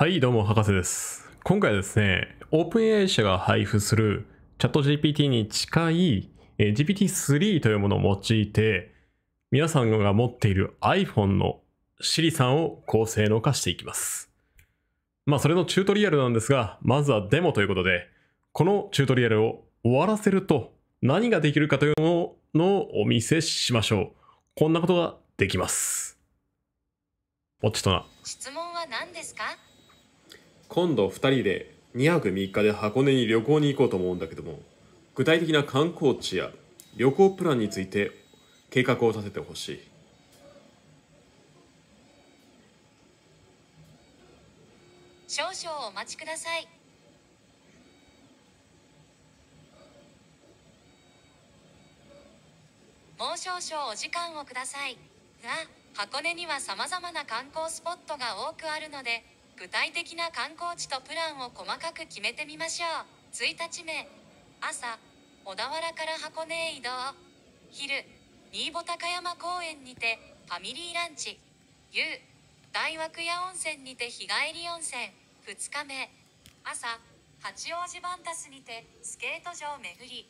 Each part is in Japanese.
はい、どうも、博士です。今回ですね、OpenAI 社が配布する ChatGPT に近い GPT-3 というものを用いて、皆さんが持っている iPhone の Siri さんを高性能化していきます。まあ、それのチュートリアルなんですが、まずはデモということで、このチュートリアルを終わらせると何ができるかというのをお見せしましょう。こんなことができます。落ちとな。質問は何ですか今度2人で2泊3日で箱根に旅行に行こうと思うんだけども具体的な観光地や旅行プランについて計画を立ててほしい少々お待ちくださいもう少々お時間をくださいが箱根にはさまざまな観光スポットが多くあるので具体的な観光地とプランを細かく決めてみましょう1日目朝小田原から箱根へ移動昼新保高山公園にてファミリーランチ夕大涌谷温泉にて日帰り温泉2日目朝八王子バンタスにてスケート場巡り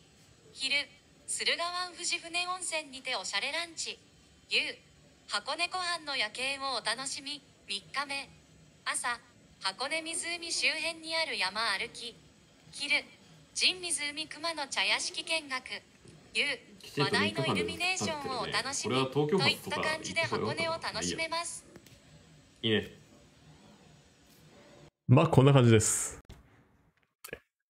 昼駿河湾富士船温泉にておしゃれランチ夕箱根湖畔の夜景をお楽しみ3日目朝箱根湖周辺にある山歩き昼神湖熊野茶屋敷見学夕話題のイルミネーションをお楽しみといった感じで箱根を楽しめますいいねまあこんな感じです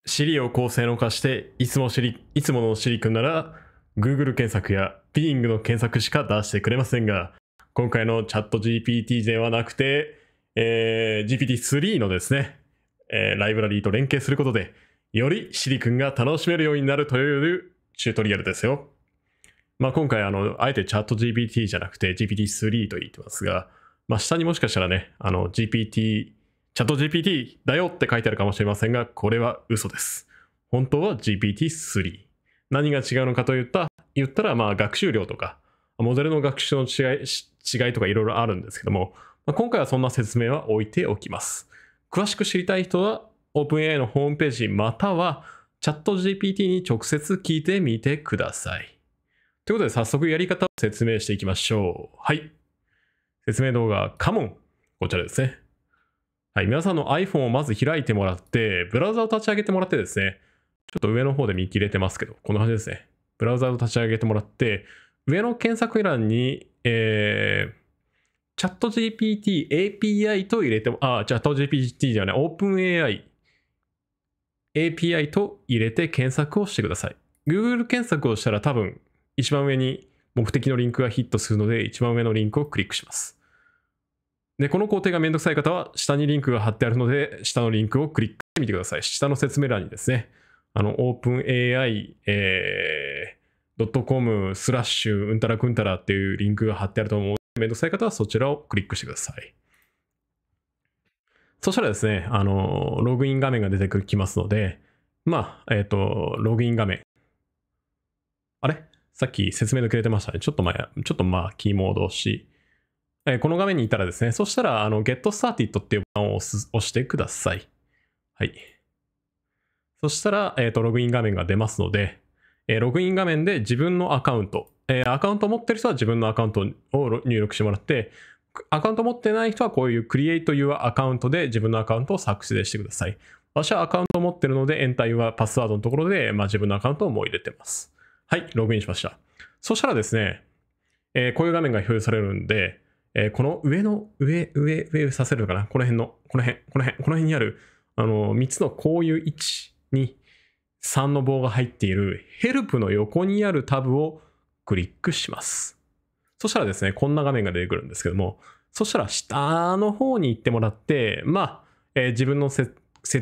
シリを高性能化していつもシリいつものシリ君なら Google 検索やピーイングの検索しか出してくれませんが今回のチャット GPT ではなくてえー、GPT-3 のですね、えー、ライブラリーと連携することで、よりシリ君が楽しめるようになるというチュートリアルですよ。まあ、今回あの、あえてチャット GPT じゃなくて GPT-3 と言ってますが、まあ、下にもしかしたらね、あの GPT、チャット GPT だよって書いてあるかもしれませんが、これは嘘です。本当は GPT-3。何が違うのかといった、言ったらまあ学習量とか、モデルの学習の違い違いとかいろいろあるんですけども、まあ、今回はそんな説明は置いておきます。詳しく知りたい人は OpenAI のホームページまたはチャット GPT に直接聞いてみてください。ということで早速やり方を説明していきましょう。はい。説明動画、カモン。こちらですね。はい。皆さんの iPhone をまず開いてもらって、ブラウザを立ち上げてもらってですね。ちょっと上の方で見切れてますけど、こんな感じですね。ブラウザを立ち上げてもらって、上の検索欄に、えー、チャット GPT、API と入れても、あ、チャット GPT じゃない、OpenAI、API と入れて検索をしてください。Google 検索をしたら多分、一番上に目的のリンクがヒットするので、一番上のリンクをクリックします。で、この工程がめんどくさい方は、下にリンクが貼ってあるので、下のリンクをクリックしてみてください。下の説明欄にですね、あの、OpenAI、えー、.com スラッシュうんたらくんたらっていうリンクが貼ってあると思うめんどくさい方はそちらをクリックしてください。そしたらですね、あの、ログイン画面が出てきますので、まあ、えっ、ー、と、ログイン画面。あれさっき説明でくれてましたね。ちょっと前、ちょっとまあ、キーをし。えー、この画面にいたらですね、そしたら、あの、Get Started っていうボタンを押してください。はい。そしたら、えっ、ー、と、ログイン画面が出ますので、えログイン画面で自分のアカウント、えー、アカウント持ってる人は自分のアカウントを入力してもらって、アカウント持ってない人はこういう create a c アカウントで自分のアカウントを作成してください。私はアカウントを持ってるので、エンタイはパスワードのところで、まあ、自分のアカウントをもう入れてます。はい、ログインしました。そしたらですね、えー、こういう画面が表示されるんで、えー、この上の、上、上、上させるのかなこの辺の、この辺、この辺、この辺にある、あの、3つのこういう1、2、3の棒が入っているヘルプの横にあるタブをクリックします。そしたらですね、こんな画面が出てくるんですけども、そしたら下の方に行ってもらって、まあ、えー、自分の設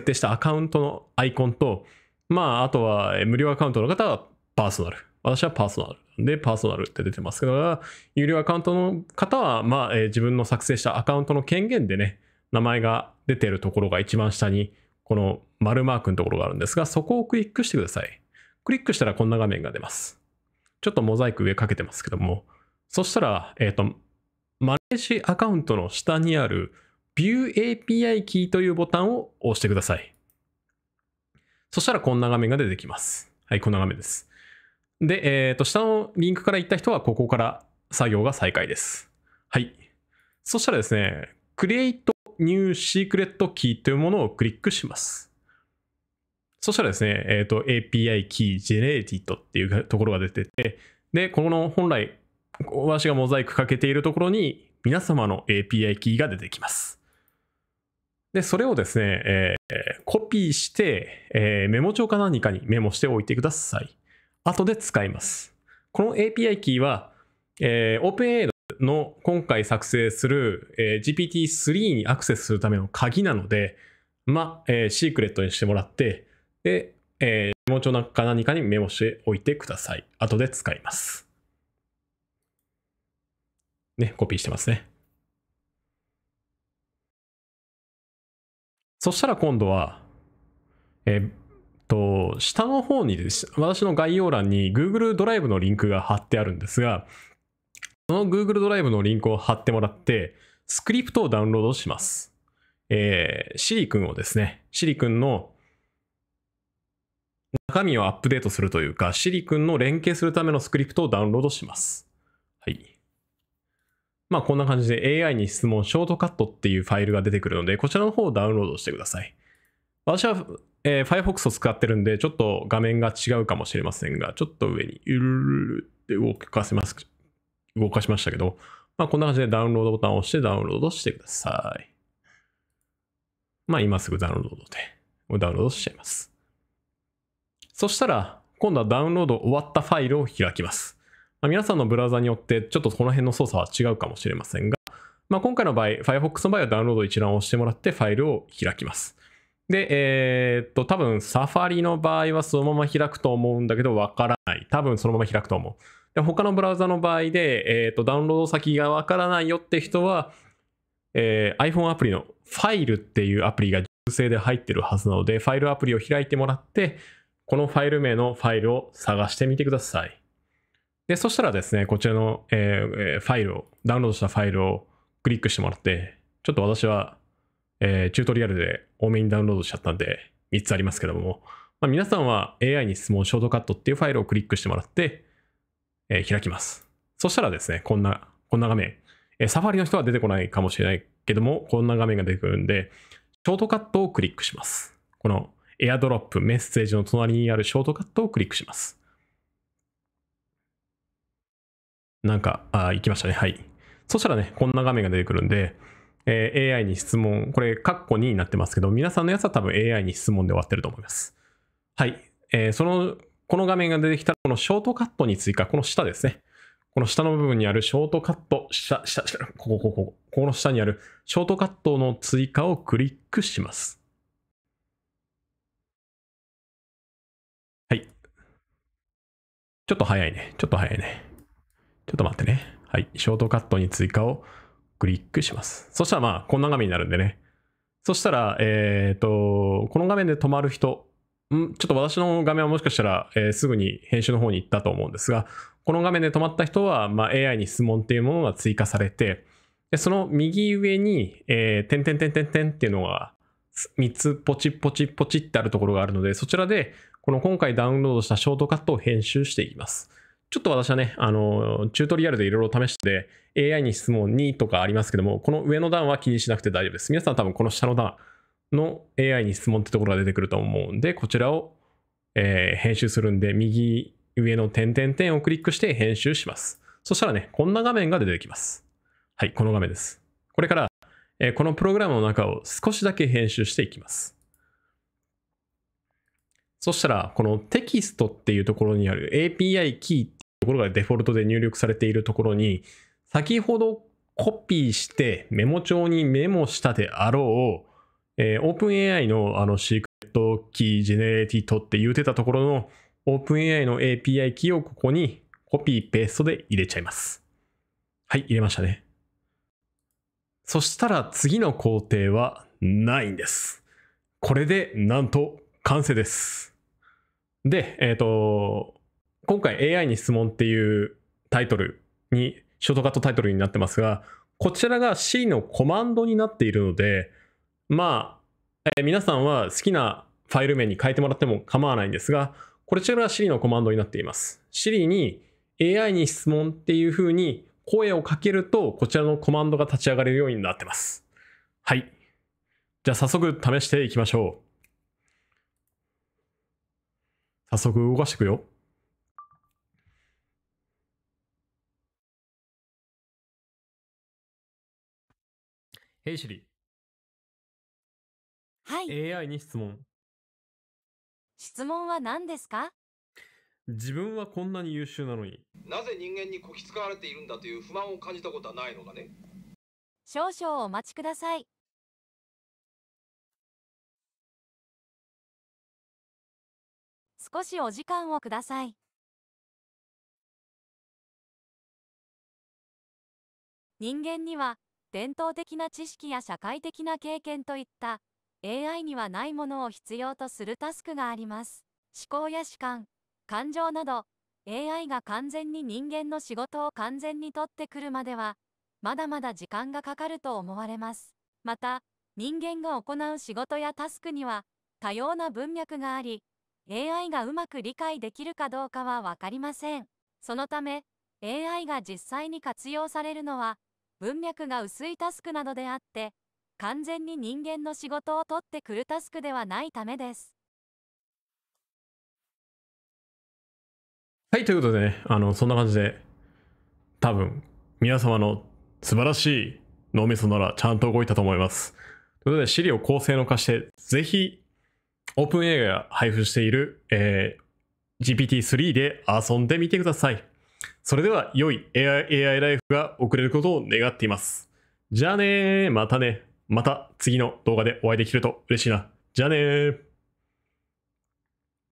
定したアカウントのアイコンと、まあ、あとは無料アカウントの方はパーソナル。私はパーソナル。で、パーソナルって出てますけど、有料アカウントの方は、まあ、えー、自分の作成したアカウントの権限でね、名前が出てるところが一番下に、この丸マークのところがあるんですが、そこをクリックしてください。クリックしたらこんな画面が出ます。ちょっとモザイク上かけてますけども、そしたら、えっ、ー、と、マネージアカウントの下にある View API キーというボタンを押してください。そしたらこんな画面が出てきます。はい、こんな画面です。で、えっ、ー、と、下のリンクから行った人はここから作業が再開です。はい。そしたらですね、Create New Secret Key というものをクリックします。そしたらですね、えっ、ー、と、API Key Generated っていうところが出てて、で、この本来、私がモザイクかけているところに、皆様の API キーが出てきます。で、それをですね、えー、コピーして、えー、メモ帳か何かにメモしておいてください。後で使います。この API キーは、えー、OpenAI の今回作成する、えー、GPT-3 にアクセスするための鍵なので、まあ、えー、シークレットにしてもらって、で、えー、メモ帳なんか何かにメモしておいてください。後で使います。ね、コピーしてますね。そしたら今度は、えー、っと、下の方にです、私の概要欄に Google ドライブのリンクが貼ってあるんですが、その Google ドライブのリンクを貼ってもらって、スクリプトをダウンロードします。えー、シリ君をですね、シリ君の身をアップデートするというか、シリ君の連携するためのスクリプトをダウンロードします。はい。まあこんな感じで AI に質問ショートカットっていうファイルが出てくるので、こちらの方をダウンロードしてください。私は、えー、Firefox を使ってるんで、ちょっと画面が違うかもしれませんが、ちょっと上にゆるるるって動かせます、動かしましたけど、まあこんな感じでダウンロードボタンを押してダウンロードしてください。まあ今すぐダウンロードで、ダウンロードしちゃいます。そしたら、今度はダウンロード終わったファイルを開きます。まあ、皆さんのブラウザによって、ちょっとこの辺の操作は違うかもしれませんが、まあ、今回の場合、Firefox の場合はダウンロード一覧を押してもらってファイルを開きます。で、えー、っと、多分サファリの場合はそのまま開くと思うんだけど、わからない。多分そのまま開くと思う。で他のブラウザの場合で、えー、っと、ダウンロード先がわからないよって人は、えー、iPhone アプリのファイルっていうアプリが純正で入ってるはずなので、ファイルアプリを開いてもらって、このファイル名のファイルを探してみてください。で、そしたらですね、こちらの、えー、ファイルを、ダウンロードしたファイルをクリックしてもらって、ちょっと私は、えー、チュートリアルで多めにダウンロードしちゃったんで、3つありますけども、まあ、皆さんは AI に質問ショートカットっていうファイルをクリックしてもらって、えー、開きます。そしたらですね、こんな、こんな画面、えー、サファリの人は出てこないかもしれないけども、こんな画面が出てくるんで、ショートカットをクリックします。このエアドロップメッセージの隣にあるショートカットをクリックします。なんか、あ、行きましたね。はい。そしたらね、こんな画面が出てくるんで、えー、AI に質問、これ、カッコ2になってますけど、皆さんのやつは多分 AI に質問で終わってると思います。はい。えー、その、この画面が出てきたら、このショートカットに追加、この下ですね。この下の部分にあるショートカット、下、下、下、ここ、ここ、ここの下にあるショートカットの追加をクリックします。ちょっと早いね。ちょっと早いね。ちょっと待ってね。はい。ショートカットに追加をクリックします。そしたらまあ、こんな画面になるんでね。そしたら、えっ、ー、と、この画面で止まる人、んちょっと私の画面はもしかしたら、えー、すぐに編集の方に行ったと思うんですが、この画面で止まった人は、まあ、AI に質問っていうものが追加されて、でその右上に、えー、点点点点点っていうのが3つポチポチポチってあるところがあるので、そちらでこの今回ダウンロードしたショートカットを編集していきます。ちょっと私はね、あの、チュートリアルでいろいろ試して、AI に質問2とかありますけども、この上の段は気にしなくて大丈夫です。皆さん多分この下の段の AI に質問ってところが出てくると思うんで、こちらを、えー、編集するんで、右上の点点点をクリックして編集します。そしたらね、こんな画面が出てきます。はい、この画面です。これから、えー、このプログラムの中を少しだけ編集していきます。そしたら、このテキストっていうところにある API キーっていうところがデフォルトで入力されているところに、先ほどコピーしてメモ帳にメモしたであろう、えー、OpenAI のあのシークレットキージェネレーティットって言うてたところの OpenAI の API キーをここにコピーペーストで入れちゃいます。はい、入れましたね。そしたら次の工程はないんです。これでなんと完成です。で、えっ、ー、と、今回 AI に質問っていうタイトルに、ショートカットタイトルになってますが、こちらが C のコマンドになっているので、まあ、えー、皆さんは好きなファイル名に変えてもらっても構わないんですが、こちらが Siri のコマンドになっています。Siri に AI に質問っていう風に声をかけると、こちらのコマンドが立ち上がれるようになってます。はい。じゃあ早速試していきましょう。早速動かしてくよ。ヘイシリ。はい。AI に質問。質問は何ですか自分はこんなに優秀なのに。なぜ人間にこき使われているんだという不満を感じたことはないのかね少々お待ちください。少しお時間をください。人間には伝統的な知識や社会的な経験といった AI にはないものを必要とするタスクがあります。思考や主観、感情など AI が完全に人間の仕事を完全に取ってくるまではまだまだ時間がかかると思われます。また人間が行う仕事やタスクには多様な文脈があり AI がうまく理解できるかどうかはわかりません。そのため、AI が実際に活用されるのは、文脈が薄いタスクなどであって、完全に人間の仕事を取ってくるタスクではないためです。はい、ということでね、あの、そんな感じで、多分、皆様の素晴らしい脳みそならちゃんと動いたと思います。ということで、資料構成の化して、ぜひオープン AI が配布している、えー、GPT-3 で遊んでみてください。それでは良い AI, AI ライフが送れることを願っています。じゃあねまたね。また次の動画でお会いできると嬉しいな。じゃあね